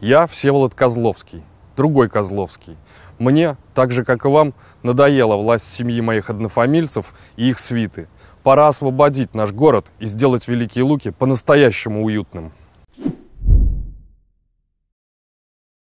Я Всеволод Козловский, другой Козловский. Мне, так же как и вам, надоела власть семьи моих однофамильцев и их свиты. Пора освободить наш город и сделать Великие Луки по-настоящему уютным.